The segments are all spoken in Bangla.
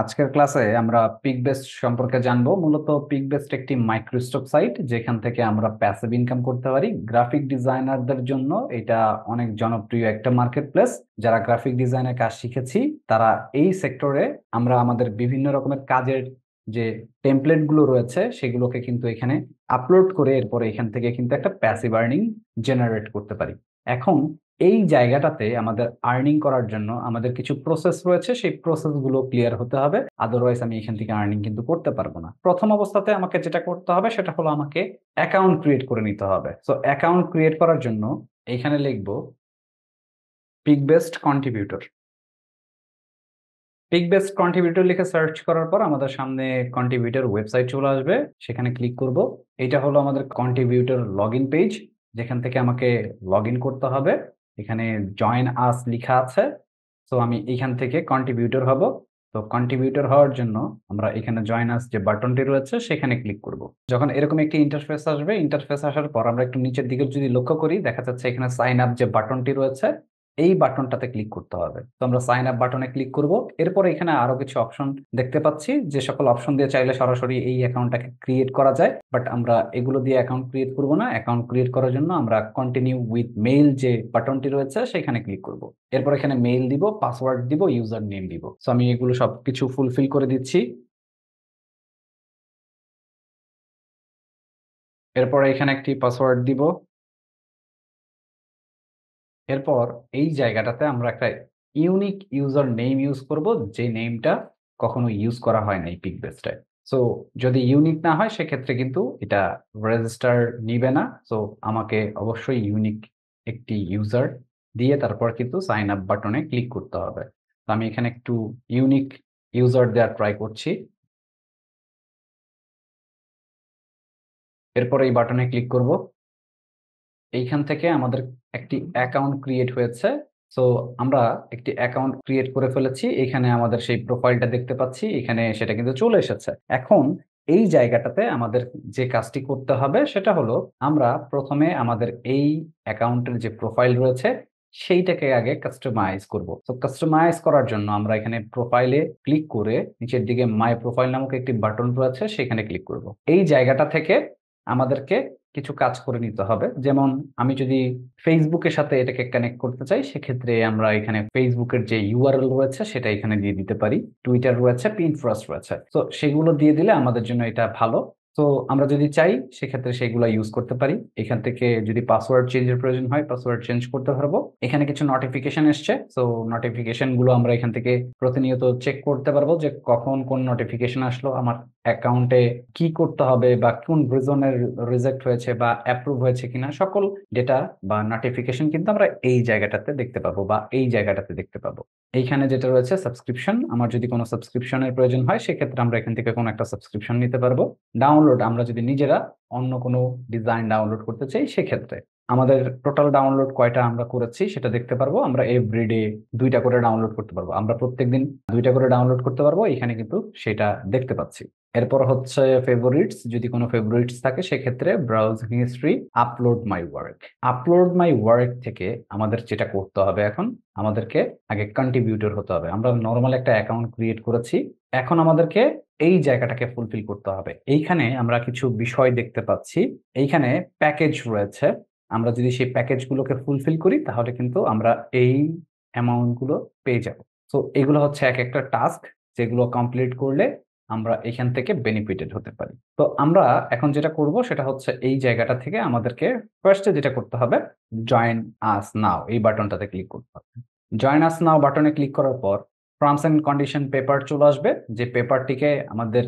আজকের ক্লাসে আমরা পিকবেস্ট সম্পর্কে জানবো মূলত পিকবেস্ট একটি মাইক্রোস্টপ সাইট যেখান থেকে আমরা প্যাসিভ ইনকাম করতে পারি গ্রাফিক ডিজাইনারদের জন্য এটা অনেক জনপ্রিয় একটা মার্কেট প্লেস যারা গ্রাফিক ডিজাইনের কাজ শিখেছি তারা এই সেক্টরে আমরা আমাদের বিভিন্ন রকমের কাজের যে টেমপ্লেট গুলো রয়েছে সেগুলোকে কিন্তু এখানে আপলোড করে এরপরে এখান থেকে কিন্তু একটা প্যাসিভ আর্নিং জেনারেট করতে পারি এখন এই জায়গাটাতে আমাদের আর্নিং করার জন্য আমাদের কিছু প্রসেস রয়েছে সেই প্রসেসগুলো ক্লিয়ার হতে হবে আদারওয়াইজ আমি এখান থেকে আর্নিং কিন্তু করতে পারবো না প্রথম অবস্থাতে আমাকে যেটা করতে হবে সেটা হলো আমাকে অ্যাকাউন্ট ক্রিয়েট করে নিতে হবে সো অ্যাকাউন্ট ক্রিয়েট করার জন্য এখানে লিখবো pick best contributor pick best contributor লিখে সার্চ করার পর আমাদের সামনে কন্ট্রিবিউটর ওয়েবসাইট চলে আসবে সেখানে ক্লিক করব এটা হলো আমাদের কন্ট্রিবিউটর লগ পেজ যেখান থেকে আমাকে লগ করতে হবে এখানে জয়েন আস লেখা আছে তো আমি এখান থেকে কন্ট্রিবিউটর হব তো কন্ট্রিবিউটর হওয়ার জন্য আমরা এখানে জয়েন আস যে বাটনটি রয়েছে সেখানে ক্লিক করব যখন এরকম একটি ইন্টারফেস আসবে ইন্টারফেস আসার পর আমরা একটু নিচের দিকে যদি লক্ষ্য করি দেখা যাচ্ছে এখানে সাইন আপ যে বাটনটি রয়েছে এই বাটনটাতে ক্লিক করতে হবে তো আমরা সাইন আপ বাটনে ক্লিক করব এরপরে এখানে আরো কিছু অপশন দেখতে পাচ্ছি যে সকল অপশন দিয়ে চাইলে সরাসরি এই অ্যাকাউন্টটাকে ক্রিয়েট করা যায় বাট আমরা এগুলো দিয়ে অ্যাকাউন্ট ক্রিয়েট করব না অ্যাকাউন্ট ক্রিয়েট করার জন্য আমরা কন্টিনিউ উইথ মেইল যে বাটনটি রয়েছে সেখানে ক্লিক করব এরপর এখানে মেইল দিব পাসওয়ার্ড দিব ইউজার নেম দিব সো আমি এগুলো সব কিছু ফুলফিল করে দিচ্ছি এরপর এখানে একটি পাসওয়ার্ড দিব এরপর এই জায়গাটাতে আমরা একটা ইউনিক ইউজার নেম ইউজ করব যে নেমটা কখনো ইউজ করা হয় না এই পিক বেসটায় সো যদি ইউনিক না হয় সেক্ষেত্রে কিন্তু এটা রেজিস্টার নিবে না সো আমাকে অবশ্যই ইউনিক একটি ইউজার দিয়ে তারপর কিন্তু সাইন আপ বাটনে ক্লিক করতে হবে তো আমি এখানে একটু ইউনিক ইউজার দেওয়ার ট্রাই করছি এরপর এই বাটনে ক্লিক করব এইখান থেকে আমাদের একটি অ্যাকাউন্ট ক্রিয়েট হয়েছে সো আমরা একটি অ্যাকাউন্ট ক্রিয়েট করে ফেলেছি এখানে আমাদের সেই প্রোফাইলটা দেখতে পাচ্ছি এখানে সেটা কিন্তু চলে এসেছে এখন এই জায়গাটাতে আমাদের যে কাজটি করতে হবে সেটা হলো আমরা প্রথমে আমাদের এই অ্যাকাউন্টের যে প্রোফাইল রয়েছে সেইটাকে আগে কাস্টমাইজ করব তো কাস্টমাইজ করার জন্য আমরা এখানে প্রোফাইলে ক্লিক করে নিচের দিকে মাই প্রোফাইল নামক একটি বাটন রয়েছে সেখানে ক্লিক করব এই জায়গাটা থেকে আমাদেরকে কিছু কাজ করে নিতে হবে যেমন আমি যদি ফেসবুকের সাথে এটাকে কানেক্ট করতে চাই সেক্ষেত্রে আমরা এখানে ফেসবুকের যে ইউআরএল রয়েছে সেটা এখানে দিয়ে দিতে পারি টুইটার রয়েছে পিনফ্রাস্ট রয়েছে তো সেগুলো দিয়ে দিলে আমাদের জন্য এটা ভালো তো আমরা যদি চাই সেক্ষেত্রে সেগুলো ইউজ করতে পারি এখান থেকে যদি পাসওয়ার্ড চেঞ্জের প্রয়োজন হয় পাসওয়ার্ড চেঞ্জ করতে পারবো এখানে কিছু নোটিফিকেশন এসছে তো নোটিফিকেশন গুলো আমরা এখান থেকে প্রতিনিয়ত চেক করতে পারবো যে কখন কোন নোটিফিকেশন আসলো আমার অ্যাকাউন্টে কি করতে হবে বা কোন রিজনের রিজেক্ট হয়েছে বা অ্যাপ্রুভ হয়েছে কিনা সকল ডেটা বা নোটিফিকেশন কিন্তু আমরা এই জায়গাটাতে দেখতে পাবো বা এই জায়গাটাতে দেখতে পাবো এইখানে যেটা রয়েছে সাবস্ক্রিপশন আমার যদি কোনো সাবস্ক্রিপশনের প্রয়োজন হয় সেক্ষেত্রে আমরা এখান থেকে কোনো একটা সাবস্ক্রিপশন নিতে পারবো ডাউনলোড আমরা যদি নিজেরা অন্য কোনো ডিজাইন ডাউনলোড করতে চাই সেক্ষেত্রে আমাদের টোটাল ডাউনলোড কয়টা আমরা করেছি সেটা দেখতে পারবো আমরা এভরিডে দুইটা করে ডাউনলোড করতে পারবো আমরা প্রত্যেকদিন দুইটা করে ডাউনলোড করতে পারবো এখানে কিন্তু সেটা দেখতে পাচ্ছি এরপর হচ্ছে ফেভারিটস যদি কোনো ফেভারিটস থাকে সেক্ষেত্রে browsing history upload my work upload my work থেকে আমাদের যেটা করতে হবে এখন আমাদেরকে আগে কন্ট্রিবিউটর হতে হবে আমরা নর্মাল একটা অ্যাকাউন্ট ক্রিয়েট করেছি এখন আমাদেরকে এই জায়গাটাকে ফুলফিল করতে হবে এইখানে আমরা কিছু বিষয় দেখতে পাচ্ছি এইখানে প্যাকেজ রয়েছে আমরা যদি সেই প্যাকেজগুলোকে ফুলফিল করি তাহলে কিন্তু আমরা এই অ্যামাউন্টগুলো পেয়ে যাব সো এগুলো হচ্ছে এক একটা টাস্ক যেগুলো কমপ্লিট করলে আমরা এখান থেকে বেনিফিটেড হতে পারি তো আমরা এখন যেটা করব সেটা হচ্ছে এই জায়গাটা থেকে আমাদেরকে ফার্স্টে যেটা করতে হবে জয়েন আস নাও এই বাটনটাতে ক্লিক করতে হবে জয়েন আস নাও বাটনে ক্লিক করার পর টার্মস অ্যান্ড কন্ডিশন পেপার চলে আসবে যে পেপারটিকে আমাদের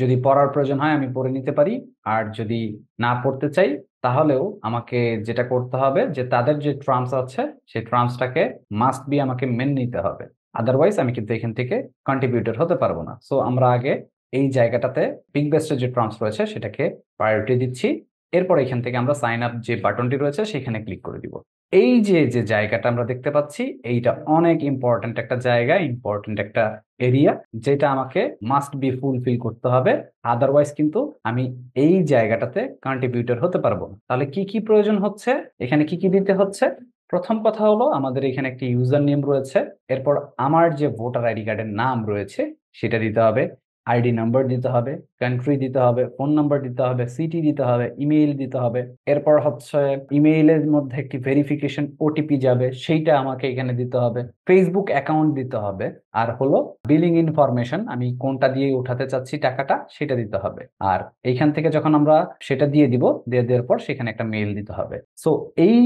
যদি পড়ার প্রয়োজন হয় আমি পড়ে নিতে পারি আর যদি না পড়তে চাই তাহলেও আমাকে যেটা করতে হবে যে তাদের যে ট্রাম্পস আছে সেই ট্রাম্পসটাকে মাস্ট বি আমাকে মেনে নিতে হবে আদারওয়াইজ আমি কিন্তু এখান থেকে কন্ট্রিবিউটর হতে পারবো না সো আমরা আগে এই জায়গাটাতে বিগ বেস্টের যে ট্রাম্পস রয়েছে সেটাকে প্রায়োরিটি দিচ্ছি এরপর এখান থেকে আমরা সাইন আপ যে বাটনটি রয়েছে সেখানে ক্লিক করে দিব এই যে যে জায়গাটা আমরা দেখতে পাচ্ছি এইটা অনেক ইম্পর্টেন্ট একটা জায়গা ইম্পর্টেন্ট একটা এরিয়া যেটা আমাকে মাস্ট বি ফুলফিল করতে হবে আদারওয়াইজ কিন্তু আমি এই জায়গাটাতে কন্ট্রিবিউটর হতে পারবো তাহলে কি কি প্রয়োজন হচ্ছে এখানে কি কি দিতে হচ্ছে প্রথম কথা হলো আমাদের এখানে একটি ইউজার নেম রয়েছে এরপর আমার যে ভোটার আইডি কার্ডের নাম রয়েছে সেটা দিতে হবে আইডি নাম্বার দিতে হবে কান্ট্রি দিতে হবে ফোন নাম্বার দিতে হবে সিটি দিতে হবে ইমেইল দিতে হবে এরপর হচ্ছে ইমেইলের মধ্যে একটি ভেরিফিকেশন ওটিপি যাবে সেইটা আমাকে এখানে দিতে হবে ফেসবুক অ্যাকাউন্ট দিতে হবে আর হলো বিলিং ইনফরমেশন আমি কোনটা দিয়ে উঠাতে চাচ্ছি টাকাটা সেটা দিতে হবে আর এইখান থেকে যখন আমরা সেটা দিয়ে দিব দিয়ে দেওয়ার পর সেখানে একটা মেইল দিতে হবে সো এই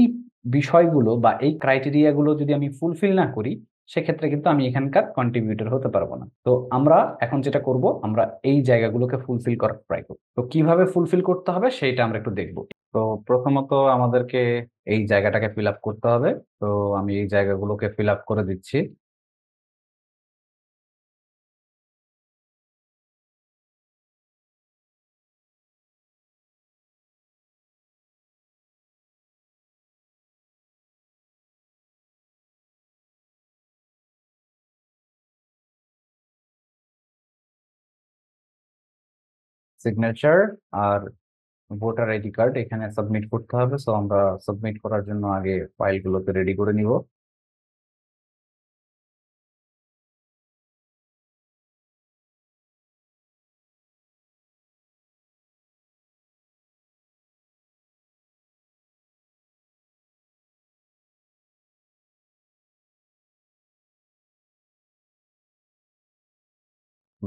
বিষয়গুলো বা এই ক্রাইটেরিয়াগুলো যদি আমি ফুলফিল না করি সেক্ষেত্রে কিন্তু আমি এখানকার কন্ট্রিবিউটর হতে পারবো না তো আমরা এখন যেটা করব আমরা এই জায়গাগুলোকে ফুলফিল করার ট্রাই করব তো কিভাবে ফুলফিল করতে হবে সেইটা আমরা একটু দেখব তো প্রথমত আমাদেরকে এই জায়গাটাকে ফিল আপ করতে হবে তো আমি এই জায়গাগুলোকে ফিল আপ করে দিচ্ছি সিগনেচার আর ভোটার আইডি কার্ড এখানে সাবমিট করতে হবে সো আমরা সাবমিট করার জন্য আগে ফাইলগুলোকে রেডি করে নিব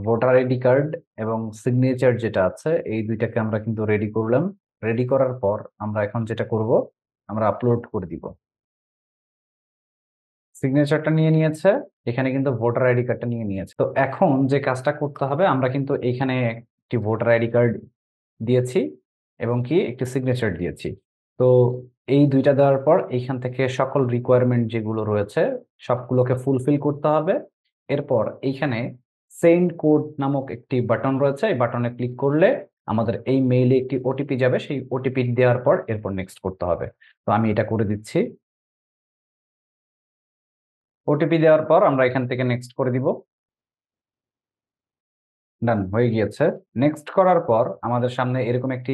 ভোটার আইডি কার্ড এবং সিগনেচার যেটা আছে এই দুইটাকে আমরা কিন্তু রেডি করলাম রেডি করার পর আমরা এখন যেটা করব আমরা আপলোড করে দিব সিগনেচারটা নিয়ে নিয়েছে এখানে কিন্তু ভোটার আইডি কার্ডটা নিয়ে নিয়েছে তো এখন যে কাজটা করতে হবে আমরা কিন্তু এখানে একটি ভোটার আইডি কার্ড দিয়েছি এবং কি একটি সিগনেচার দিয়েছি তো এই দুইটা দেওয়ার পর এইখান থেকে সকল রিকোয়ারমেন্ট যেগুলো রয়েছে সবগুলোকে ফুলফিল করতে হবে এরপর এইখানে সেন্ড কোড নামক একটি বাটন রয়েছে এই বাটনে ক্লিক করলে আমাদের এই মেইলে একটি ওটিপি যাবে সেই ওটিপি দেওয়ার পর এরপর নেক্সট করতে হবে তো আমি এটা করে দিচ্ছি ওটিপি দেওয়ার পর আমরা এখান থেকে নেক্সট করে দিব ডান হয়ে গিয়েছে নেক্সট করার পর আমাদের সামনে এরকম একটি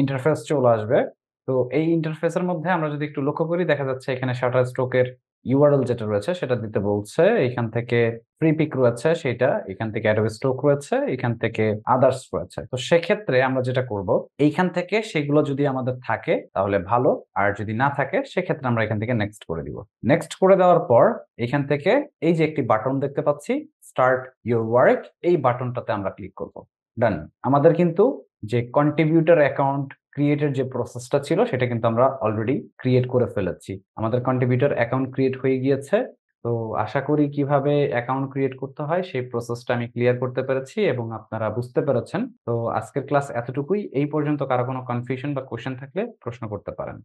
ইন্টারফেস চলে আসবে তো এই ইন্টারফেসের মধ্যে আমরা যদি একটু লক্ষ্য করি দেখা যাচ্ছে এখানে শাটার স্ট্রোকের ইউআরএল যেটা রয়েছে সেটা দিতে বলছে এখান থেকে ফ্রি পিক রয়েছে সেটা এখান থেকে অ্যাডোবি স্ট্রোক রয়েছে এখান থেকে আদার্স রয়েছে তো সেক্ষেত্রে আমরা যেটা করব এইখান থেকে সেগুলো যদি আমাদের থাকে তাহলে ভালো আর যদি না থাকে সেক্ষেত্রে আমরা এখান থেকে নেক্সট করে দিব নেক্সট করে দেওয়ার পর এখান থেকে এই যে একটি বাটন দেখতে পাচ্ছি স্টার্ট ইউর ওয়ার্ক এই বাটনটাতে আমরা ক্লিক করব ডান আমাদের কিন্তু যে কন্ট্রিবিউটার অ্যাকাউন্ট ক্রিয়েটের যে প্রসেসটা ছিল সেটা কিন্তু আমরা অলরেডি ক্রিয়েট করে ফেলেছি আমাদের কন্ট্রিবিউটার অ্যাকাউন্ট ক্রিয়েট হয়ে গিয়েছে তো আশা করি কিভাবে অ্যাকাউন্ট ক্রিয়েট করতে হয় সেই প্রসেসটা আমি ক্লিয়ার করতে পেরেছি এবং আপনারা বুঝতে পেরেছেন তো আজকের ক্লাস এতটুকুই এই পর্যন্ত কারো কোনো কনফিউশন বা কোয়েশন থাকলে প্রশ্ন করতে পারেন